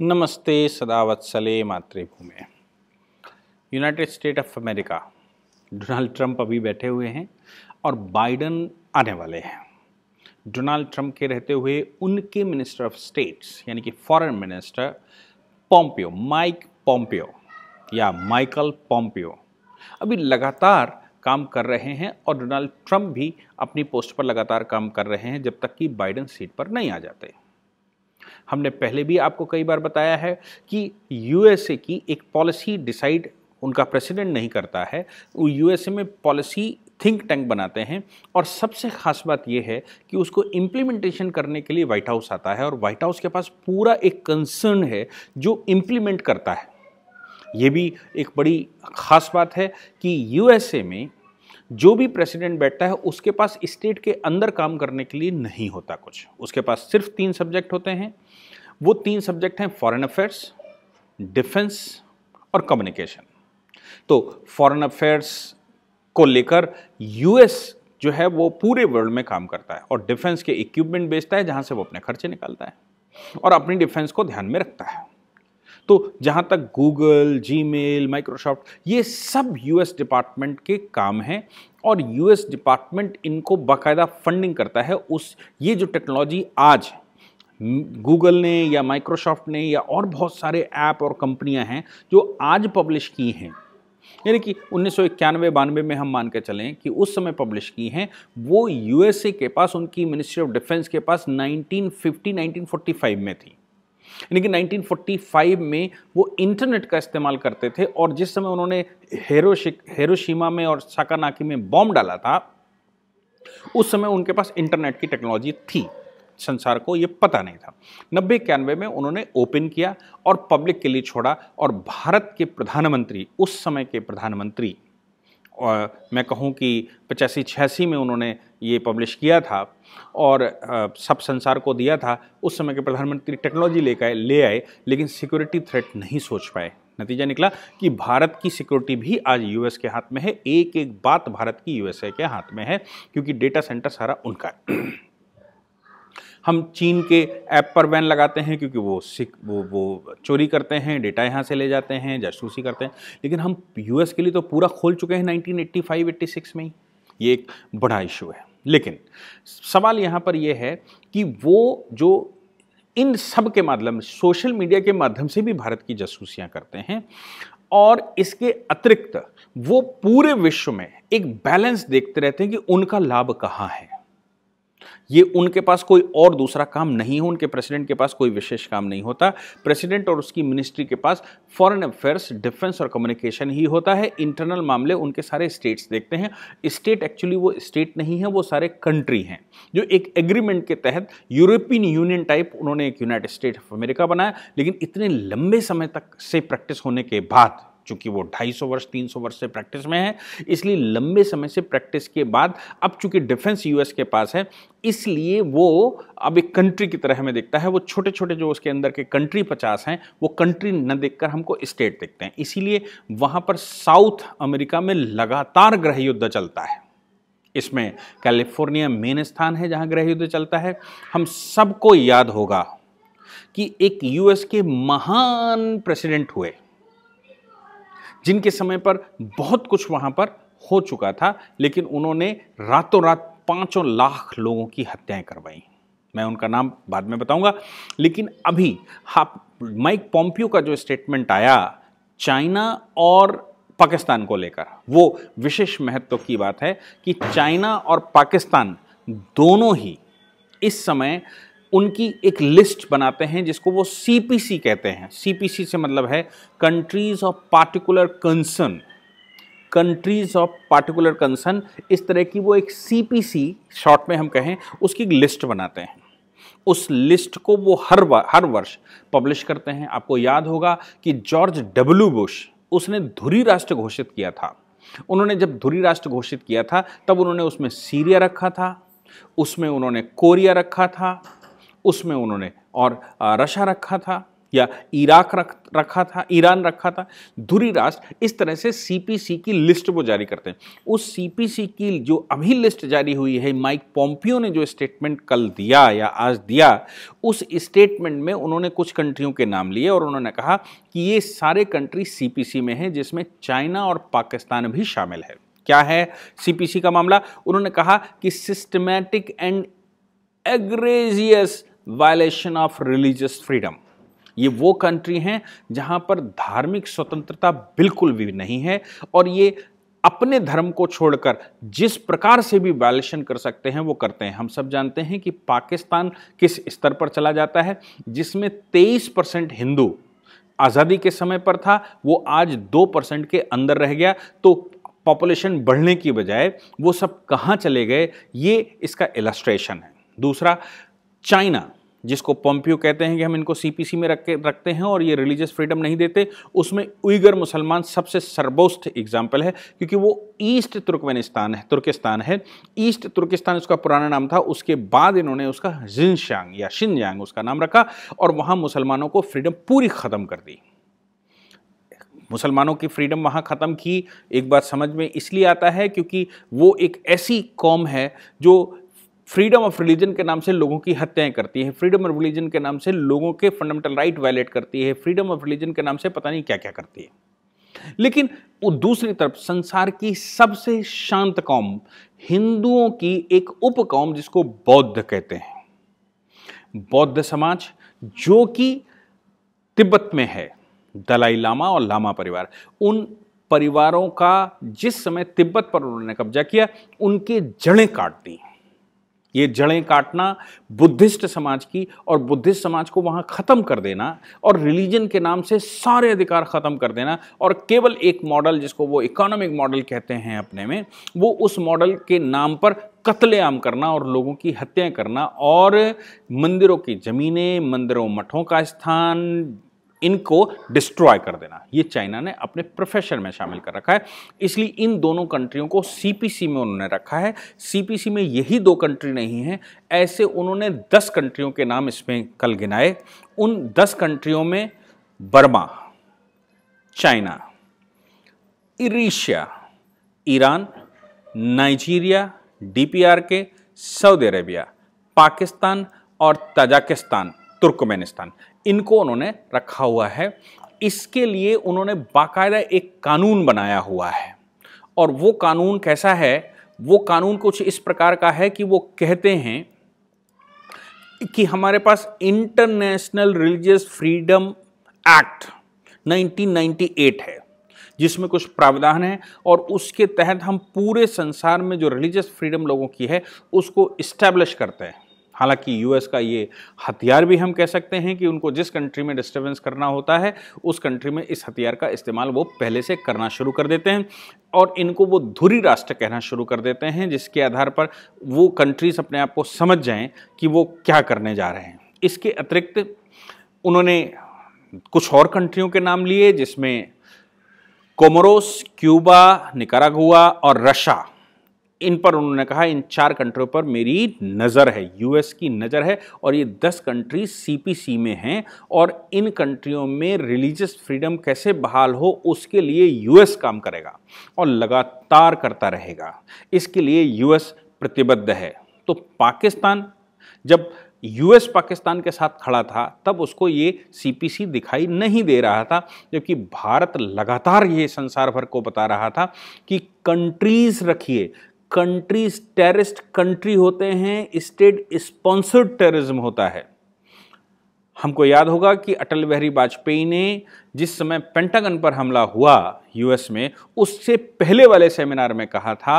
नमस्ते सदावत्सले मातृभूमि United State of America Donald Trump अभी बैठे हुए हैं और बाइडन आने वाले हैं डोनाल्ड ट्रंप के रहते हुए उनके मिनिस्टर ऑफ स्टेट्स यानी कि foreign minister Pompeo Mike Pompeo या माइकल पोम्पियो अभी लगातार काम कर रहे हैं और डोनाल्ड ट्रंप भी अपनी पोस्ट पर लगातार काम कर रहे हैं जब तक कि बाइडन सीट पर नहीं आ जाते हैं हमने पहले भी आपको कई बार बताया है कि यूएसए की एक पॉलिसी डिसाइड उनका प्रेसिडेंट नहीं करता है वो यूएसए में पॉलिसी थिंक टैंक बनाते हैं और सबसे खास बात यह है कि उसको इम्प्लीमेंटेशन करने के लिए वाइट हाउस आता है और वाइट हाउस के पास पूरा एक कंसर्न है जो इम्प्लीमेंट करता है ये भी एक बड़ी खास बात है कि यूएसए में जो भी प्रेसिडेंट बैठता है उसके पास स्टेट के अंदर काम करने के लिए नहीं होता कुछ उसके पास सिर्फ तीन सब्जेक्ट होते हैं वो तीन सब्जेक्ट हैं फॉरेन अफेयर्स डिफेंस और कम्युनिकेशन तो फॉरेन अफेयर्स को लेकर यूएस जो है वो पूरे वर्ल्ड में काम करता है और डिफेंस के इक्विपमेंट बेचता है जहाँ से वो अपने खर्चे निकालता है और अपनी डिफेंस को ध्यान में रखता है तो जहाँ तक गूगल जी मेल माइक्रोसॉफ्ट ये सब एस डिपार्टमेंट के काम हैं और एस डिपार्टमेंट इनको बाकायदा फंडिंग करता है उस ये जो टेक्नोलॉजी आज गूगल ने या माइक्रोसॉफ्ट ने या और बहुत सारे ऐप और कंपनियां हैं जो आज पब्लिश की हैं यानी कि उन्नीस सौ इक्यानवे बानवे में हम मान के चलें कि उस समय पब्लिश की हैं वो यूएसए के पास उनकी मिनिस्ट्री ऑफ डिफेंस के पास 1950 1945 में थी यानी कि 1945 में वो इंटरनेट का इस्तेमाल करते थे और जिस समय उन्होंने हेरोशिमा में और साकानाकी में बॉम्ब डाला था उस समय उनके पास इंटरनेट की टेक्नोलॉजी थी संसार को ये पता नहीं था नब्बे इक्यानवे में उन्होंने ओपन किया और पब्लिक के लिए छोड़ा और भारत के प्रधानमंत्री उस समय के प्रधानमंत्री और मैं कहूँ कि पचासी छियासी में उन्होंने ये पब्लिश किया था और सब संसार को दिया था उस समय के प्रधानमंत्री टेक्नोलॉजी ले आए ले आए लेकिन सिक्योरिटी थ्रेट नहीं सोच पाए नतीजा निकला कि भारत की सिक्योरिटी भी आज यूएस के हाथ में है एक एक बात भारत की यूएसए के हाथ में है क्योंकि डेटा सेंटर सारा उनका है हम चीन के ऐप पर बैन लगाते हैं क्योंकि वो सिक वो वो चोरी करते हैं डेटा यहाँ से ले जाते हैं जासूसी करते हैं लेकिन हम यू के लिए तो पूरा खोल चुके हैं nineteen eighty five eighty six में ही ये एक बड़ा इशू है लेकिन सवाल यहाँ पर यह है कि वो जो इन सब के माध्यम सोशल मीडिया के माध्यम से भी भारत की जासूसियाँ करते हैं और इसके अतिरिक्त वो पूरे विश्व में एक बैलेंस देखते रहते हैं कि उनका लाभ कहाँ है ये उनके पास कोई और दूसरा काम नहीं हो उनके प्रेसिडेंट के पास कोई विशेष काम नहीं होता प्रेसिडेंट और उसकी मिनिस्ट्री के पास फॉरेन अफेयर्स डिफेंस और कम्युनिकेशन ही होता है इंटरनल मामले उनके सारे स्टेट्स देखते हैं स्टेट एक्चुअली वो स्टेट नहीं है वो सारे कंट्री हैं जो एक एग्रीमेंट के तहत यूरोपियन यूनियन टाइप उन्होंने एक यूनाइटेड स्टेट ऑफ अमेरिका बनाया लेकिन इतने लंबे समय तक से प्रैक्टिस होने के बाद चूंकि वो 250 वर्ष 300 वर्ष से प्रैक्टिस में है इसलिए लंबे समय से प्रैक्टिस के बाद अब चूंकि डिफेंस यूएस के पास है इसलिए वो अब एक कंट्री की तरह हमें देखता है वो छोटे छोटे जो उसके अंदर के कंट्री पचास हैं वो कंट्री न देखकर हमको स्टेट देखते हैं इसीलिए वहाँ पर साउथ अमेरिका में लगातार ग्रह युद्ध चलता है इसमें कैलिफोर्निया मेन स्थान है जहाँ ग्रह युद्ध चलता है हम सबको याद होगा कि एक यूएस के महान प्रेसिडेंट हुए जिनके समय पर बहुत कुछ वहाँ पर हो चुका था लेकिन उन्होंने रातों रात पाँचों लाख लोगों की हत्याएं करवाई मैं उनका नाम बाद में बताऊंगा लेकिन अभी हाँ माइक पॉम्पियो का जो स्टेटमेंट आया चाइना और पाकिस्तान को लेकर वो विशेष महत्व की बात है कि चाइना और पाकिस्तान दोनों ही इस समय उनकी एक लिस्ट बनाते हैं जिसको वो सीपीसी कहते हैं सीपीसी से मतलब है countries of particular concern countries of particular concern इस तरह की वो एक सीपीसी शॉर्ट में हम कहें उसकी लिस्ट बनाते हैं उस लिस्ट को वो हर हर वर्ष पब्लिश करते हैं आपको याद होगा कि जॉर्ज डब्ल्यू बुश उसने धुरी राष्ट्र घोषित किया था उन्होंने जब धुरी राष्ट्र घोषित किया था तब उन्होंने उसमें सीरिया रखा था उसमें उन्होंने कोरिया रखा था उसमें उन्होंने और रशा रखा था या इराक रख रखा था ईरान रखा था धुरी राष्ट्र इस तरह से सीपीसी की लिस्ट वो जारी करते हैं उस सीपीसी की जो अभी लिस्ट जारी हुई है माइक पोम्पियो ने जो स्टेटमेंट कल दिया या आज दिया उस स्टेटमेंट में उन्होंने कुछ कंट्रियों के नाम लिए और उन्होंने कहा कि ये सारे कंट्री सीपीसी में हैं जिसमें चाइना और पाकिस्तान भी शामिल है क्या है सीपीसी का मामला उन्होंने कहा कि systematic and egregious violation of religious freedom ये वो कंट्री हैं जहाँ पर धार्मिक स्वतंत्रता बिल्कुल भी नहीं है और ये अपने धर्म को छोड़कर जिस प्रकार से भी वायलेशन कर सकते हैं वो करते हैं हम सब जानते हैं कि पाकिस्तान किस स्तर पर चला जाता है जिसमें 23 परसेंट हिंदू आज़ादी के समय पर था वो आज दो परसेंट के अंदर रह गया तो पॉपुलेशन बढ़ने की बजाय वो सब कहाँ चले गए ये इसका इलस्ट्रेशन है दूसरा चाइना जिसको पोम्पियो कहते हैं कि हम इनको सीपीसी में रख रखते हैं और ये रिलीजियस फ्रीडम नहीं देते उसमें उइगर मुसलमान सबसे सर्वोस्थ एग्जाम्पल है क्योंकि वो ईस्ट तुर्कमेनिस्तान है तुर्किस्तान है ईस्ट तुर्किस्तान उसका पुराना नाम था उसके बाद इन्होंने उसका जिनशांग या शिनयांग उसका नाम रखा और वहाँ मुसलमानों को फ्रीडम पूरी ख़त्म कर दी मुसलमानों की फ्रीडम वहाँ ख़त्म की एक बात समझ में इसलिए आता है क्योंकि वो एक ऐसी कौम है जो फ्रीडम ऑफ रिलीजन के नाम से लोगों की हत्याएं करती है फ्रीडम ऑफ रिलीजन के नाम से लोगों के फंडामेंटल राइट वायलेट करती है फ्रीडम ऑफ रिलीजन के नाम से पता नहीं क्या क्या करती है लेकिन वो दूसरी तरफ संसार की सबसे शांत कौम हिंदुओं की एक उप कौम जिसको बौद्ध कहते हैं बौद्ध समाज जो कि तिब्बत में है दलाई लामा और लामा परिवार उन परिवारों का जिस समय तिब्बत पर उन्होंने कब्जा किया उनके जड़ें काट दी ये जड़ें काटना बुद्धिस्ट समाज की और बुद्धिस्ट समाज को वहाँ ख़त्म कर देना और रिलीजन के नाम से सारे अधिकार ख़त्म कर देना और केवल एक मॉडल जिसको वो इकोनॉमिक मॉडल कहते हैं अपने में वो उस मॉडल के नाम पर कत्लेआम करना और लोगों की हत्याएं करना और मंदिरों की ज़मीनें मंदिरों मठों का स्थान इनको डिस्ट्रॉय कर देना ये चाइना ने अपने प्रोफेशन में शामिल कर रखा है इसलिए इन दोनों कंट्रियों को सीपीसी में उन्होंने रखा है सीपीसी में यही दो कंट्री नहीं है ऐसे उन्होंने दस कंट्रियों के नाम इसमें कल गिनाए उन दस कंट्रियों में बर्मा चाइना इरीशिया ईरान नाइजीरिया के सऊदी अरेबिया पाकिस्तान और तजाकिस्तान तुर्कमेनिस्तान इनको उन्होंने रखा हुआ है इसके लिए उन्होंने बाकायदा एक कानून बनाया हुआ है और वो कानून कैसा है वो कानून कुछ इस प्रकार का है कि वो कहते हैं कि हमारे पास इंटरनेशनल रिलीजियस फ्रीडम एक्ट 1998 है जिसमें कुछ प्रावधान है और उसके तहत हम पूरे संसार में जो रिलीजियस फ्रीडम लोगों की है उसको इस्टेब्लिश करते हैं हालांकि यूएस का ये हथियार भी हम कह सकते हैं कि उनको जिस कंट्री में डिस्टर्बेंस करना होता है उस कंट्री में इस हथियार का इस्तेमाल वो पहले से करना शुरू कर देते हैं और इनको वो धुरी राष्ट्र कहना शुरू कर देते हैं जिसके आधार पर वो कंट्रीज अपने आप को समझ जाएँ कि वो क्या करने जा रहे हैं इसके अतिरिक्त उन्होंने कुछ और कंट्रियों के नाम लिए जिसमें कोमोरोस क्यूबा निकारागुआ और रशा इन पर उन्होंने कहा इन चार कंट्रियों पर मेरी नज़र है यूएस की नज़र है और ये दस कंट्री सीपीसी में हैं और इन कंट्रियों में रिलीजियस फ्रीडम कैसे बहाल हो उसके लिए यूएस काम करेगा और लगातार करता रहेगा इसके लिए यूएस प्रतिबद्ध है तो पाकिस्तान जब यूएस पाकिस्तान के साथ खड़ा था तब उसको ये सीपीसी दिखाई नहीं दे रहा था जबकि भारत लगातार ये संसार भर को बता रहा था कि कंट्रीज रखिए कंट्रीज टेररिस्ट कंट्री होते हैं स्टेट स्पॉन्सर्ड टेररिज्म होता है हमको याद होगा कि अटल बिहारी वाजपेयी ने जिस समय पेंटागन पर हमला हुआ यूएस में उससे पहले वाले सेमिनार में कहा था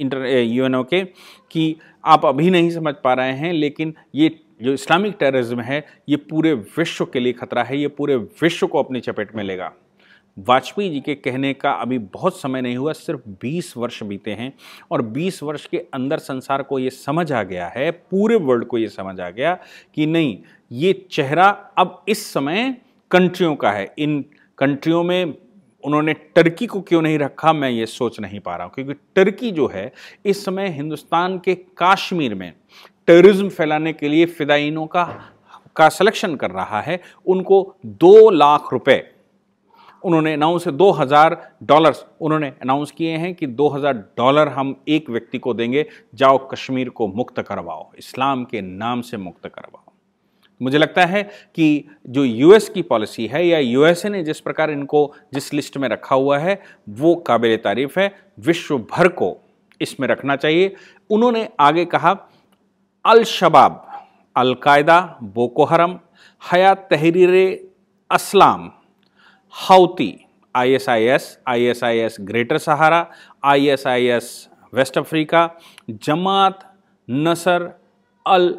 इंटर यूएनओ के कि आप अभी नहीं समझ पा रहे हैं लेकिन ये जो इस्लामिक टेररिज्म है ये पूरे विश्व के लिए खतरा है ये पूरे विश्व को अपनी चपेट में लेगा वाजपेयी जी के कहने का अभी बहुत समय नहीं हुआ सिर्फ 20 वर्ष बीते हैं और 20 वर्ष के अंदर संसार को ये समझ आ गया है पूरे वर्ल्ड को ये समझ आ गया कि नहीं ये चेहरा अब इस समय कंट्रियों का है इन कंट्रियों में उन्होंने टर्की को क्यों नहीं रखा मैं ये सोच नहीं पा रहा हूँ क्योंकि टर्की जो है इस समय हिंदुस्तान के काश्मीर में टेररिज्म फैलाने के लिए फिदाइनों का का सिलेक्शन कर रहा है उनको दो लाख रुपए उन्होंने अनाउंस हज़ार डॉलर उन्होंने अनाउंस किए हैं कि दो हजार डॉलर हम एक व्यक्ति को देंगे जाओ कश्मीर को मुक्त करवाओ इस्लाम के नाम से मुक्त करवाओ मुझे लगता है कि जो यूएस की पॉलिसी है या यूएसए ने जिस प्रकार इनको जिस लिस्ट में रखा हुआ है वो काबिल तारीफ है विश्व भर को इसमें रखना चाहिए उन्होंने आगे कहा अल शबाब al Qaeda Boko Haram Hayat Tahrir असलाम Houthi ISIS ISIS Greater Sahara ISIS West Africa Jamaat Nasr al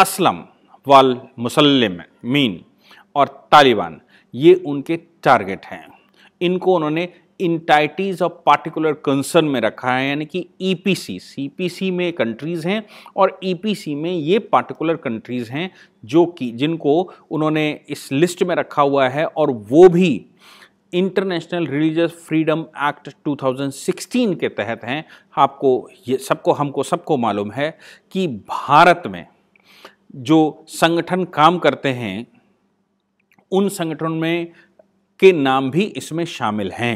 Islam wal मुसलम mean और तालिबान ये उनके टारगेट हैं इनको उन्होंने इंटाइटीज ऑफ पार्टिकुलर कंसर्न में रखा है यानी कि ईपीसी e सीपीसी में कंट्रीज़ हैं और ईपीसी e में ये पार्टिकुलर कंट्रीज़ हैं जो कि जिनको उन्होंने इस लिस्ट में रखा हुआ है और वो भी इंटरनेशनल रिलीजियस फ्रीडम एक्ट 2016 के तहत हैं आपको ये सबको हमको सबको मालूम है कि भारत में जो संगठन काम करते हैं उन संगठनों में के नाम भी इसमें शामिल हैं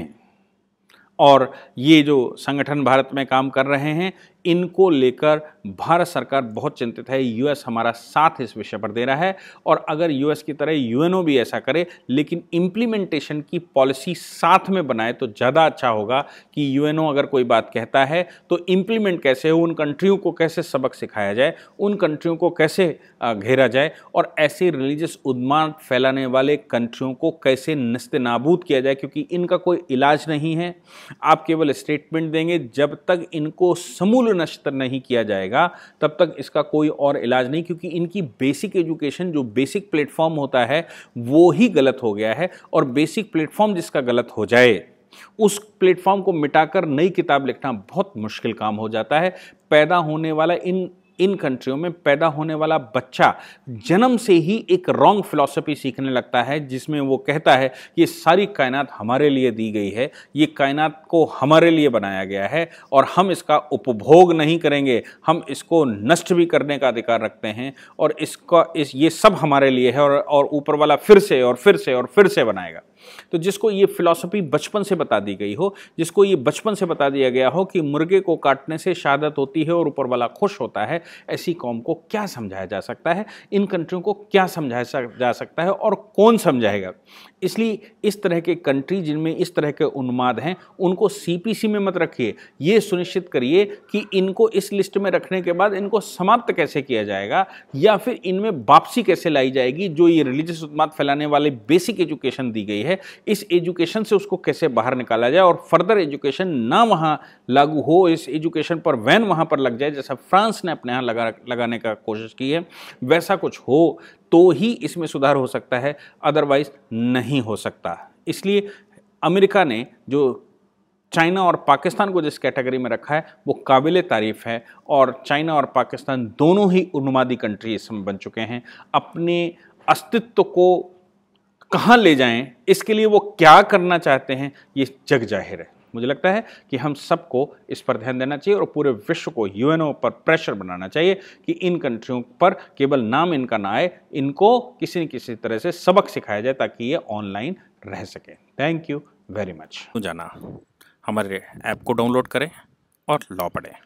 और ये जो संगठन भारत में काम कर रहे हैं इनको लेकर भारत सरकार बहुत चिंतित है यूएस हमारा साथ इस विषय पर दे रहा है और अगर यूएस की तरह यूएनओ भी ऐसा करे लेकिन इम्प्लीमेंटेशन की पॉलिसी साथ में बनाए तो ज़्यादा अच्छा होगा कि यूएनओ अगर कोई बात कहता है तो इम्प्लीमेंट कैसे हो उन कंट्रियों को कैसे सबक सिखाया जाए उन कंट्रियों को कैसे घेरा जाए और ऐसे रिलीजियस उन्माद फैलाने वाले कंट्रियों को कैसे नस्त नाबूद किया जाए क्योंकि इनका कोई इलाज नहीं है आप केवल स्टेटमेंट देंगे जब तक इनको समूल नष्ट नहीं किया जाएगा तब तक इसका कोई और इलाज नहीं क्योंकि इनकी बेसिक एजुकेशन जो बेसिक प्लेटफॉर्म होता है वो ही गलत हो गया है और बेसिक प्लेटफॉर्म जिसका गलत हो जाए उस प्लेटफॉर्म को मिटाकर नई किताब लिखना बहुत मुश्किल काम हो जाता है पैदा होने वाला इन इन कंट्रियों में पैदा होने वाला बच्चा जन्म से ही एक रॉन्ग फिलॉसफी सीखने लगता है जिसमें वो कहता है ये सारी कायनात हमारे लिए दी गई है ये कायनात को हमारे लिए बनाया गया है और हम इसका उपभोग नहीं करेंगे हम इसको नष्ट भी करने का अधिकार रखते हैं और इसका इस ये सब हमारे लिए है और ऊपर वाला फिर से और फिर से और फिर से बनाएगा तो जिसको ये फिलॉसफी बचपन से बता दी गई हो जिसको ये बचपन से बता दिया गया हो कि मुर्गे को काटने से शहादत होती है और ऊपर वाला खुश होता है ऐसी कौम को क्या समझाया जा सकता है इन कंट्रियों को क्या समझाया जा सकता है और कौन समझाएगा इसलिए इस तरह के कंट्री जिनमें इस तरह के उन्माद हैं उनको सीपीसी में मत रखिए ये सुनिश्चित करिए कि इनको इस लिस्ट में रखने के बाद इनको समाप्त कैसे किया जाएगा या फिर इनमें वापसी कैसे लाई जाएगी जो ये रिलीजियस उन्माद फैलाने वाले बेसिक एजुकेशन दी गई है है इस एजुकेशन से उसको कैसे बाहर निकाला जाए और फर्दर एजुकेशन ना वहाँ लागू हो इस एजुकेशन पर वैन वहाँ पर लग जाए जैसा फ्रांस ने अपने यहाँ लगा लगाने का कोशिश की है वैसा कुछ हो तो ही इसमें सुधार हो सकता है अदरवाइज नहीं हो सकता इसलिए अमेरिका ने जो चाइना और पाकिस्तान को जिस कैटेगरी में रखा है वो काबिल तारीफ़ है और चाइना और पाकिस्तान दोनों ही उन्मादी कंट्री इसमें बन चुके हैं अपने अस्तित्व को कहाँ ले जाएं इसके लिए वो क्या करना चाहते हैं ये जग जाहिर है मुझे लगता है कि हम सबको इस पर ध्यान देना चाहिए और पूरे विश्व को यूएनओ पर प्रेशर बनाना चाहिए कि इन कंट्रियों पर केवल नाम इनका ना आए इनको किसी न किसी तरह से सबक सिखाया जाए ताकि ये ऑनलाइन रह सके थैंक यू वेरी मच जाना हमारे ऐप को डाउनलोड करें और लॉ पढ़ें